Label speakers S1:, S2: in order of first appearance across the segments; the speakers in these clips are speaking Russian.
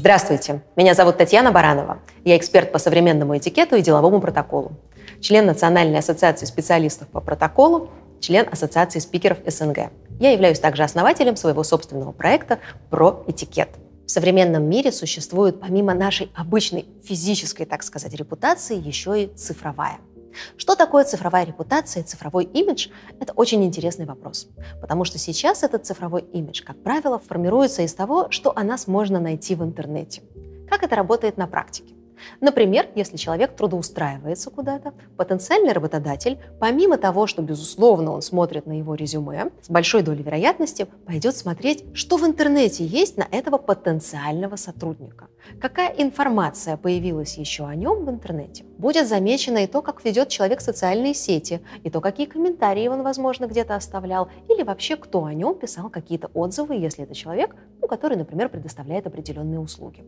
S1: Здравствуйте, меня зовут Татьяна Баранова. Я эксперт по современному этикету и деловому протоколу, член Национальной ассоциации специалистов по протоколу, член Ассоциации спикеров СНГ. Я являюсь также основателем своего собственного проекта «Про этикет». В современном мире существует помимо нашей обычной физической, так сказать, репутации еще и цифровая – что такое цифровая репутация и цифровой имидж? Это очень интересный вопрос, потому что сейчас этот цифровой имидж, как правило, формируется из того, что о нас можно найти в интернете. Как это работает на практике? Например, если человек трудоустраивается куда-то, потенциальный работодатель, помимо того, что, безусловно, он смотрит на его резюме, с большой долей вероятности пойдет смотреть, что в интернете есть на этого потенциального сотрудника, какая информация появилась еще о нем в интернете будет замечено и то, как ведет человек социальные сети, и то, какие комментарии он, возможно, где-то оставлял, или вообще кто о нем писал какие-то отзывы, если это человек, ну, который, например, предоставляет определенные услуги.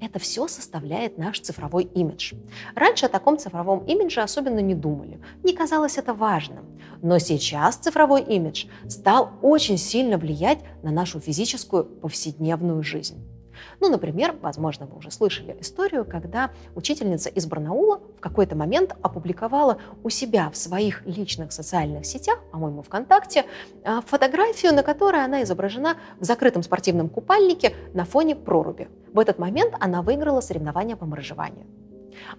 S1: Это все составляет наш цифровой имидж. Раньше о таком цифровом имидже особенно не думали, не казалось это важным. Но сейчас цифровой имидж стал очень сильно влиять на нашу физическую повседневную жизнь. Ну, например, возможно, вы уже слышали историю, когда учительница из Барнаула в какой-то момент опубликовала у себя в своих личных социальных сетях, по-моему, ВКонтакте, а, фотографию, на которой она изображена в закрытом спортивном купальнике на фоне проруби. В этот момент она выиграла соревнования по морожеванию.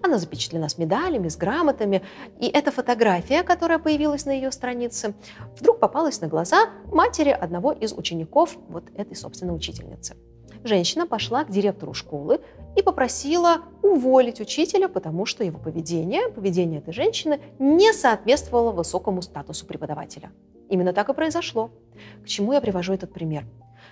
S1: Она запечатлена с медалями, с грамотами, и эта фотография, которая появилась на ее странице, вдруг попалась на глаза матери одного из учеников вот этой, собственно, учительницы женщина пошла к директору школы и попросила уволить учителя, потому что его поведение, поведение этой женщины не соответствовало высокому статусу преподавателя. Именно так и произошло. К чему я привожу этот пример?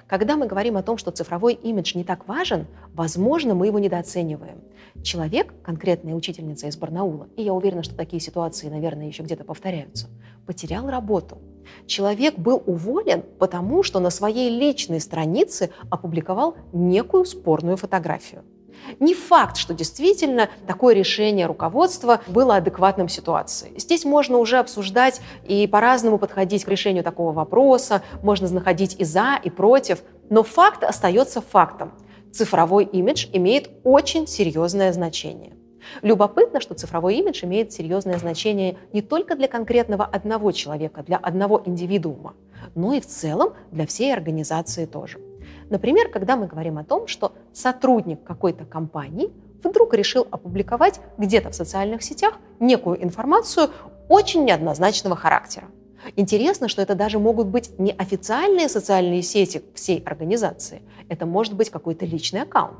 S1: Когда мы говорим о том, что цифровой имидж не так важен, возможно, мы его недооцениваем. Человек, конкретная учительница из Барнаула, и я уверена, что такие ситуации, наверное, еще где-то повторяются, потерял работу – Человек был уволен, потому что на своей личной странице опубликовал некую спорную фотографию. Не факт, что действительно такое решение руководства было адекватным ситуации. Здесь можно уже обсуждать и по-разному подходить к решению такого вопроса, можно находить и за, и против, но факт остается фактом. Цифровой имидж имеет очень серьезное значение. Любопытно, что цифровой имидж имеет серьезное значение не только для конкретного одного человека, для одного индивидуума, но и в целом для всей организации тоже. Например, когда мы говорим о том, что сотрудник какой-то компании вдруг решил опубликовать где-то в социальных сетях некую информацию очень неоднозначного характера. Интересно, что это даже могут быть не официальные социальные сети всей организации, это может быть какой-то личный аккаунт.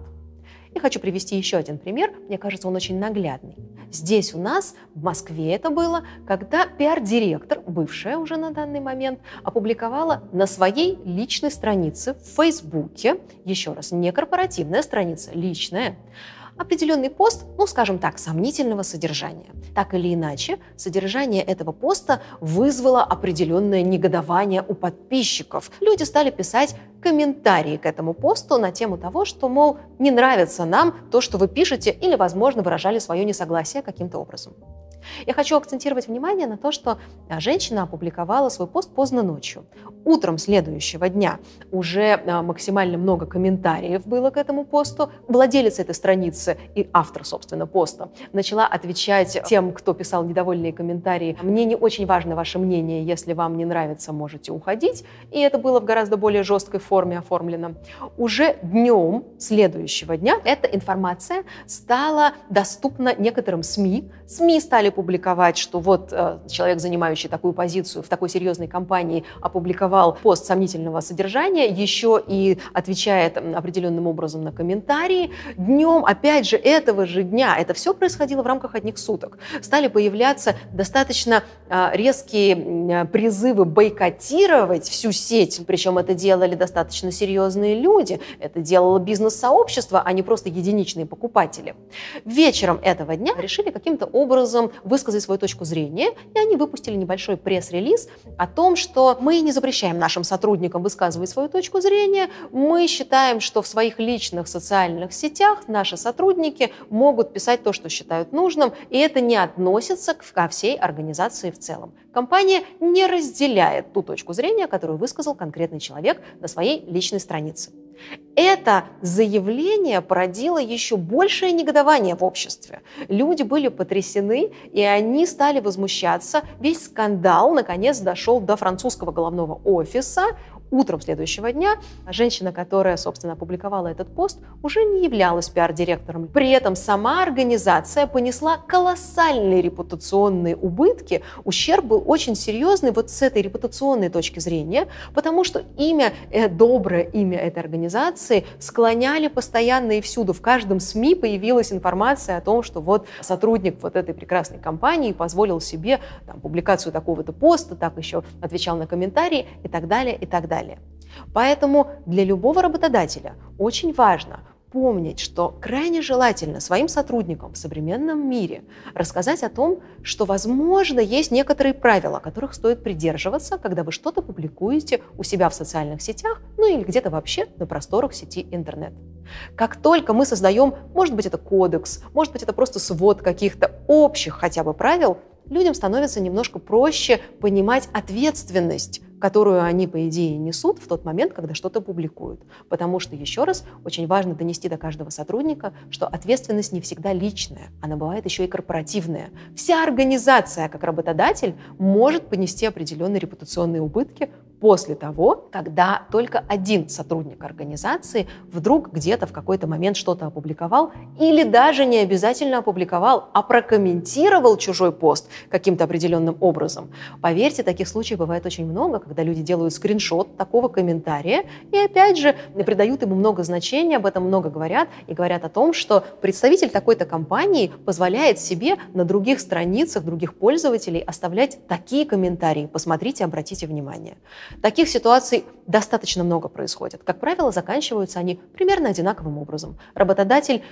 S1: Я хочу привести еще один пример, мне кажется, он очень наглядный. Здесь у нас, в Москве это было, когда пиар-директор, бывшая уже на данный момент, опубликовала на своей личной странице в Фейсбуке, еще раз, не корпоративная страница, личная, определенный пост, ну, скажем так, сомнительного содержания. Так или иначе, содержание этого поста вызвало определенное негодование у подписчиков. Люди стали писать комментарии к этому посту на тему того, что, мол, не нравится нам то, что вы пишете, или, возможно, выражали свое несогласие каким-то образом есть. Я хочу акцентировать внимание на то, что а, женщина опубликовала свой пост поздно ночью. Утром следующего дня уже а, максимально много комментариев было к этому посту. Владелец этой страницы и автор, собственно, поста начала отвечать тем, кто писал недовольные комментарии. Мне не очень важно ваше мнение, если вам не нравится, можете уходить. И это было в гораздо более жесткой форме оформлено. Уже днем следующего дня эта информация стала доступна некоторым СМИ. СМИ стали стали публиковать, что вот э, человек, занимающий такую позицию в такой серьезной компании, опубликовал пост сомнительного содержания, еще и отвечает определенным образом на комментарии. Днем, опять же, этого же дня, это все происходило в рамках одних суток, стали появляться достаточно э, резкие э, призывы бойкотировать всю сеть, причем это делали достаточно серьезные люди, это делало бизнес-сообщество, а не просто единичные покупатели. Вечером этого дня решили каким-то образом высказать свою точку зрения, и они выпустили небольшой пресс-релиз о том, что мы не запрещаем нашим сотрудникам высказывать свою точку зрения, мы считаем, что в своих личных социальных сетях наши сотрудники могут писать то, что считают нужным, и это не относится ко всей организации в целом. Компания не разделяет ту точку зрения, которую высказал конкретный человек на своей личной странице. Это заявление породило еще большее негодование в обществе. Люди были потрясены, и они стали возмущаться. Весь скандал, наконец, дошел до французского головного офиса. Утром следующего дня а женщина, которая, собственно, опубликовала этот пост, уже не являлась пиар-директором. При этом сама организация понесла колоссальные репутационные убытки. Ущерб был очень серьезный вот с этой репутационной точки зрения, потому что имя, э, доброе имя этой организации склоняли постоянно и всюду. В каждом СМИ появилась информация о том, что вот сотрудник вот этой прекрасной компании позволил себе там, публикацию такого-то поста, так еще отвечал на комментарии и так далее, и так далее далее. Поэтому для любого работодателя очень важно помнить, что крайне желательно своим сотрудникам в современном мире рассказать о том, что, возможно, есть некоторые правила, которых стоит придерживаться, когда вы что-то публикуете у себя в социальных сетях, ну или где-то вообще на просторах сети интернет. Как только мы создаем, может быть, это кодекс, может быть, это просто свод каких-то общих хотя бы правил, людям становится немножко проще понимать ответственность которую они, по идее, несут в тот момент, когда что-то публикуют. Потому что, еще раз, очень важно донести до каждого сотрудника, что ответственность не всегда личная, она бывает еще и корпоративная. Вся организация, как работодатель, может понести определенные репутационные убытки после того, когда только один сотрудник организации вдруг где-то в какой-то момент что-то опубликовал или даже не обязательно опубликовал, а прокомментировал чужой пост каким-то определенным образом. Поверьте, таких случаев бывает очень много, когда люди делают скриншот такого комментария и опять же придают ему много значения, об этом много говорят и говорят о том, что представитель такой-то компании позволяет себе на других страницах других пользователей оставлять такие комментарии. Посмотрите, обратите внимание. Таких ситуаций достаточно много происходит. Как правило, заканчиваются они примерно одинаковым образом. Работодатель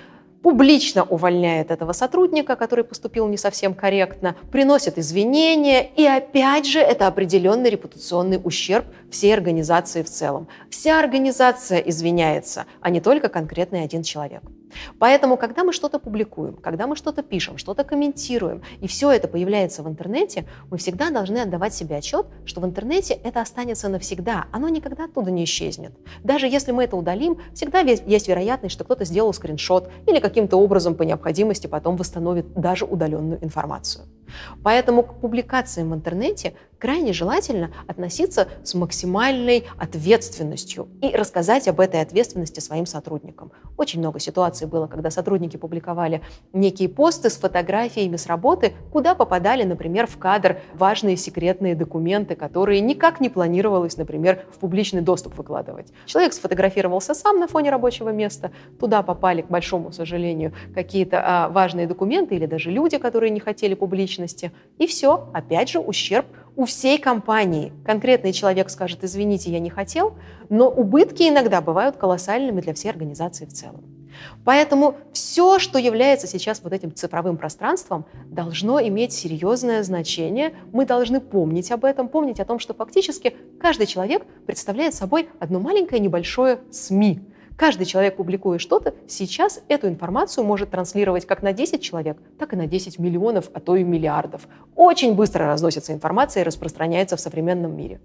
S1: публично увольняет этого сотрудника, который поступил не совсем корректно, приносит извинения, и опять же это определенный репутационный ущерб всей организации в целом. Вся организация извиняется, а не только конкретный один человек. Поэтому, когда мы что-то публикуем, когда мы что-то пишем, что-то комментируем, и все это появляется в интернете, мы всегда должны отдавать себе отчет, что в интернете это останется навсегда, оно никогда оттуда не исчезнет. Даже если мы это удалим, всегда есть вероятность, что кто-то сделал скриншот или какие каким-то образом по необходимости потом восстановит даже удаленную информацию. Поэтому к публикациям в интернете крайне желательно относиться с максимальной ответственностью и рассказать об этой ответственности своим сотрудникам. Очень много ситуаций было, когда сотрудники публиковали некие посты с фотографиями с работы, куда попадали, например, в кадр важные секретные документы, которые никак не планировалось, например, в публичный доступ выкладывать. Человек сфотографировался сам на фоне рабочего места, туда попали, к большому сожалению, какие-то а, важные документы или даже люди, которые не хотели публичности, и все, опять же, ущерб у всей компании конкретный человек скажет, извините, я не хотел, но убытки иногда бывают колоссальными для всей организации в целом. Поэтому все, что является сейчас вот этим цифровым пространством, должно иметь серьезное значение. Мы должны помнить об этом, помнить о том, что фактически каждый человек представляет собой одно маленькое небольшое СМИ, Каждый человек, публикуя что-то, сейчас эту информацию может транслировать как на 10 человек, так и на 10 миллионов, а то и миллиардов. Очень быстро разносится информация и распространяется в современном мире.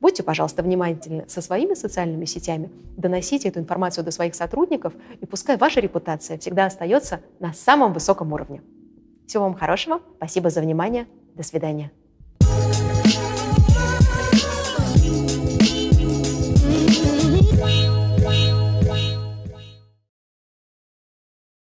S1: Будьте, пожалуйста, внимательны со своими социальными сетями, доносите эту информацию до своих сотрудников, и пускай ваша репутация всегда остается на самом высоком уровне. Всего вам хорошего, спасибо за внимание, до свидания.